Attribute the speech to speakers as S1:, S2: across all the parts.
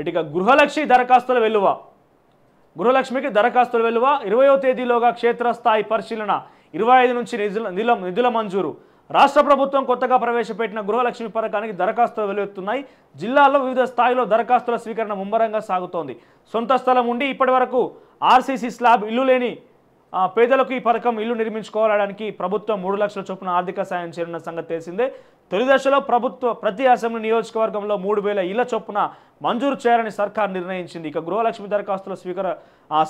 S1: ఇటు గృహలక్ష్మి దరఖాస్తుల వెలువ గృహలక్ష్మికి దరఖాస్తుల వెలువ ఇరవయో తేదీలోగా క్షేత్రస్థాయి పరిశీలన ఇరవై ఐదు నుంచి నిధుల నిధుల నిధుల మంజూరు రాష్ట్ర ప్రభుత్వం కొత్తగా ప్రవేశపెట్టిన గృహలక్ష్మి పథకానికి దరఖాస్తులు వెలువెత్తున్నాయి జిల్లాలో వివిధ స్థాయిలో దరఖాస్తుల స్వీకరణ ముమ్మరంగా సాగుతోంది సొంత స్థలం ఉండి ఇప్పటి వరకు ఆర్సీసీ స్లాబ్ ఇల్లు లేని పేదలకు ఈ పథకం ఇల్లు నిర్మించుకోవడానికి ప్రభుత్వం మూడు లక్షల చొప్పున ఆర్థిక సాయం చేరిన సంగతి తెలిసిందే తొలిదశలో ప్రభుత్వ ప్రతి అసెంబ్లీ నియోజకవర్గంలో మూడు వేల ఇళ్ల చొప్పున మంజూరు చేయాలని సర్కార్ నిర్ణయించింది ఇక గృహలక్ష్మి దరఖాస్తులు స్వీకర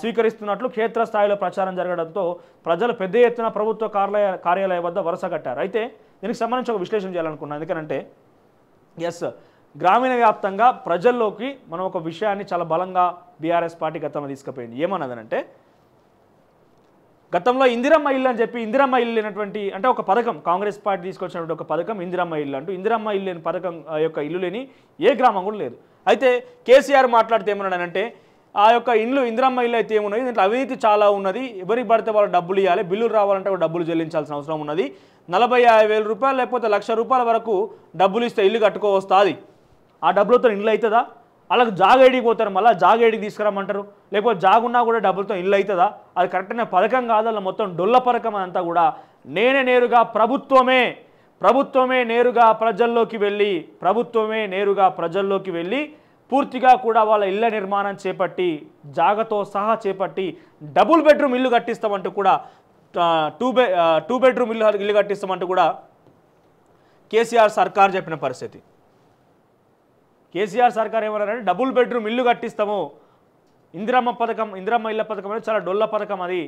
S1: స్వీకరిస్తున్నట్లు క్షేత్రస్థాయిలో ప్రచారం జరగడంతో ప్రజలు పెద్ద ఎత్తున ప్రభుత్వ కార్యాలయ కార్యాలయం వద్ద వరుస కట్టారు అయితే దీనికి సంబంధించి ఒక విశ్లేషణ చేయాలనుకున్నాను ఎందుకంటే ఎస్ గ్రామీణ వ్యాప్తంగా ప్రజల్లోకి మనం ఒక విషయాన్ని చాలా బలంగా బీఆర్ఎస్ పార్టీ గతంలో తీసుకుపోయింది ఏమన్నదనంటే గతంలో ఇందిరమ్మ ఇల్లు అని చెప్పి ఇందిరమ్మ ఇల్లు లేనటువంటి అంటే ఒక పథకం కాంగ్రెస్ పార్టీ తీసుకొచ్చినటువంటి ఒక పథకం ఇందిరమ్మ ఇల్లు అంటూ ఇందిరమ్మ ఇల్లు లేని పథకం యొక్క ఇల్లు లేని ఏ గ్రామం కూడా లేదు అయితే కేసీఆర్ మాట్లాడితే అంటే ఆ యొక్క ఇండ్లు ఇందిరమ్మ ఇల్లు అయితే ఏమున్నది దీంట్లో అవినీతి చాలా ఉన్నది ఎవరికి పడితే వాళ్ళు డబ్బులు ఇవ్వాలి బిల్లులు రావాలంటే డబ్బులు చెల్లించాల్సిన అవసరం ఉన్నది నలభై యాభై వేల రూపాయలు లేకపోతే లక్ష రూపాయల వరకు డబ్బులు ఇస్తే ఇల్లు కట్టుకోవస్తుంది ఆ డబ్బులతో ఇండ్లు అవుతుందా అలాగే జాగ్ ఐడికి పోతారు మళ్ళీ జాగ్ ఐడికి తీసుకురమ్మంటారు లేకపోతే జాగ్ ఉన్నా కూడా డబ్బులతో ఇల్లు అవుతుందా అది కరెక్ట్గా పథకం కాదు అలా మొత్తం డొల్ల పథకం అంతా కూడా నేనే నేరుగా ప్రభుత్వమే ప్రభుత్వమే నేరుగా ప్రజల్లోకి వెళ్ళి ప్రభుత్వమే నేరుగా ప్రజల్లోకి వెళ్ళి పూర్తిగా కూడా వాళ్ళ ఇళ్ల నిర్మాణం చేపట్టి జాగతో సహా చేపట్టి డబుల్ బెడ్రూమ్ ఇల్లు కట్టిస్తామంటూ కూడా టూ బె టూ బెడ్రూమ్ ఇల్లు ఇల్లు కట్టిస్తామంటూ కూడా కేసీఆర్ సర్కార్ చెప్పిన పరిస్థితి కేసీఆర్ సర్కార్ ఏమన్నారంటే డబుల్ బెడ్రూమ్ ఇల్లు కట్టిస్తాము ఇందిరమ్మ పథకం ఇందిరమ్మ ఇళ్ళ పథకం అనేది చాలా డొల్ల పథకం అది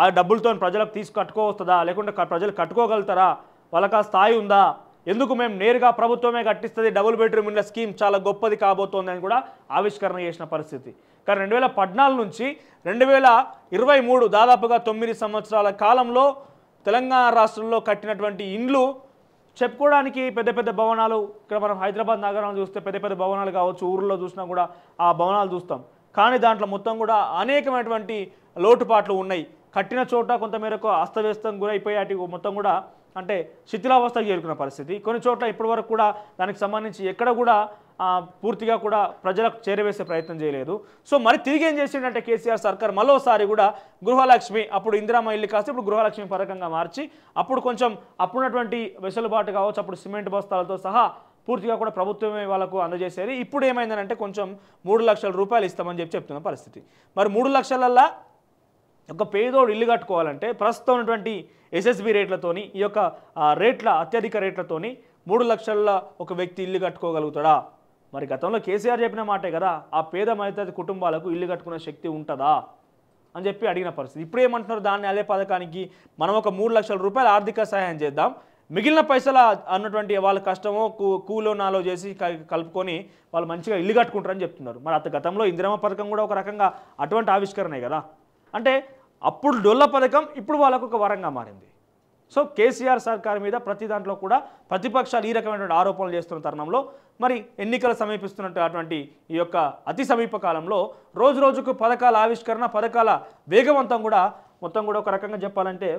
S1: ఆ డబ్బులతో ప్రజలకు తీసుకు కట్టుకోవస్తుందా లేకుంటే ప్రజలు కట్టుకోగలుగుతారా వాళ్ళకి ఆ స్థాయి ఉందా ఎందుకు మేము నేరుగా ప్రభుత్వమే కట్టిస్తుంది డబుల్ బెడ్రూమ్ ఇళ్ళ స్కీమ్ చాలా గొప్పది కాబోతోంది అని కూడా ఆవిష్కరణ చేసిన పరిస్థితి కానీ రెండు వేల పద్నాలుగు నుంచి రెండు వేల ఇరవై మూడు దాదాపుగా తొమ్మిది సంవత్సరాల కాలంలో తెలంగాణ రాష్ట్రంలో కట్టినటువంటి ఇండ్లు చెప్పుకోవడానికి పెద్ద పెద్ద భవనాలు ఇక్కడ మనం హైదరాబాద్ నగరాలు చూస్తే పెద్ద పెద్ద భవనాలు కావచ్చు ఊర్లో చూసినా కూడా ఆ భవనాలు చూస్తాం కానీ దాంట్లో మొత్తం కూడా అనేకమైనటువంటి లోటుపాట్లు ఉన్నాయి కట్టిన చోట కొంతమేరకు అస్తవ్యస్తం గురైపోయాటి మొత్తం కూడా అంటే శిథిలావస్థకు చేరుకున్న పరిస్థితి కొన్ని చోట్ల ఇప్పటివరకు కూడా దానికి సంబంధించి ఎక్కడ కూడా పూర్తిగా కూడా ప్రజలకు చేరవేసే ప్రయత్నం చేయలేదు సో మరి తిరిగి ఏం చేసిండే కేసీఆర్ సర్కార్ మరోసారి కూడా గృహలక్ష్మి అప్పుడు ఇందిరామ ఇల్లు కాస్త ఇప్పుడు గృహలక్ష్మి పథకంగా మార్చి అప్పుడు కొంచెం అప్పుడున్నటువంటి వెసులుబాటు కావచ్చు అప్పుడు సిమెంట్ బస్తాలతో సహా పూర్తిగా కూడా ప్రభుత్వమే వాళ్ళకు అందజేసేది ఇప్పుడు ఏమైందనంటే కొంచెం మూడు లక్షల రూపాయలు ఇస్తామని చెప్పి చెప్తున్న పరిస్థితి మరి మూడు లక్షలల్లా ఒక పేదోడు ఇల్లు కట్టుకోవాలంటే ప్రస్తుతం ఉన్నటువంటి ఎస్ఎస్బి రేట్లతోని ఈ యొక్క రేట్ల అత్యధిక రేట్లతోని మూడు లక్షల ఒక వ్యక్తి ఇల్లు కట్టుకోగలుగుతాడా మరి గతంలో కేసీఆర్ చెప్పిన మాటే కదా ఆ పేద మధ్యతరగతి కుటుంబాలకు ఇల్లు కట్టుకునే శక్తి ఉంటుందా అని చెప్పి అడిగిన పరిస్థితి ఇప్పుడు ఏమంటున్నారు దాన్ని అదే పథకానికి మనం ఒక మూడు లక్షల రూపాయలు ఆర్థిక సహాయం చేద్దాం మిగిలిన పైసల అన్నటువంటి వాళ్ళ కష్టమో కూలో నాలో చేసి కలుపుకొని వాళ్ళు మంచిగా ఇల్లు కట్టుకుంటారని చెప్తున్నారు మరి అత గతంలో ఇందిరామ పథకం కూడా ఒక రకంగా అటువంటి ఆవిష్కరణే కదా అంటే అప్పుడు డొల్ల పథకం ఇప్పుడు వాళ్ళకు ఒక వరంగా మారింది సో కేసీఆర్ సర్కార్ మీద ప్రతి దాంట్లో కూడా ప్రతిపక్షాలు ఈ రకమైనటువంటి ఆరోపణలు చేస్తున్న తరుణంలో మరి ఎన్నికలు సమీపిస్తున్నటువంటి ఈ యొక్క అతి సమీప కాలంలో రోజు రోజుకు పథకాల ఆవిష్కరణ పథకాల వేగవంతం కూడా మొత్తం కూడా ఒక రకంగా చెప్పాలంటే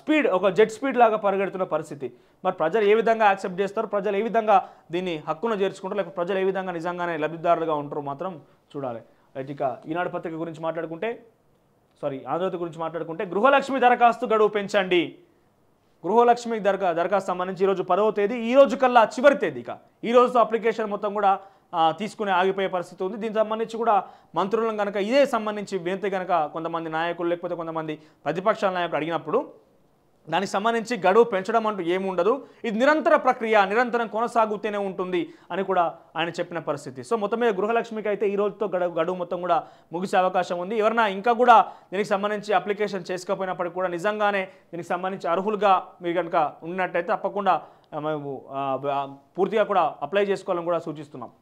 S1: స్పీడ్ ఒక జెట్ స్పీడ్ లాగా పరిగెడుతున్న పరిస్థితి మరి ప్రజలు ఏ విధంగా యాక్సెప్ట్ చేస్తారు ప్రజలు ఏ విధంగా దీన్ని హక్కును చేర్చుకుంటారు లేకపోతే ప్రజలు ఏ విధంగా నిజంగానే లబ్ధిదారులుగా ఉంటారు మాత్రం చూడాలి ఇక ఈనాడు పత్రిక గురించి మాట్లాడుకుంటే సారీ ఆంధ్రజ్యోతి గురించి మాట్లాడుకుంటే గృహలక్ష్మి దరఖాస్తు గడువు పెంచండి గృహలక్ష్మి దరఖా దరఖాస్తు సంబంధించి ఈరోజు పదవ తేదీ ఈ రోజు కల్లా చివరి తేదీ ఇక ఈ రోజుతో అప్లికేషన్ మొత్తం కూడా తీసుకునే ఆగిపోయే పరిస్థితి ఉంది దీనికి సంబంధించి కూడా మంత్రులను కనుక ఇదే సంబంధించి వినతి కనుక కొంతమంది నాయకులు లేకపోతే కొంతమంది ప్రతిపక్షాల నాయకులు అడిగినప్పుడు దానికి సంబంధించి గడువు పెంచడం అంటూ ఏముండదు ఇది నిరంతర ప్రక్రియ నిరంతరం కొనసాగుతూనే ఉంటుంది అని కూడా ఆయన చెప్పిన పరిస్థితి సో మొత్తం మీద గృహలక్ష్మికి అయితే ఈ రోజుతో గడువు గడువు మొత్తం కూడా ముగిసే అవకాశం ఉంది ఎవరైనా ఇంకా కూడా దీనికి సంబంధించి అప్లికేషన్ చేసుకోకపోయినప్పటికీ కూడా నిజంగానే దీనికి సంబంధించి అర్హులుగా మీరు కనుక ఉన్నట్టయితే తప్పకుండా మేము పూర్తిగా కూడా అప్లై చేసుకోవాలని కూడా సూచిస్తున్నాం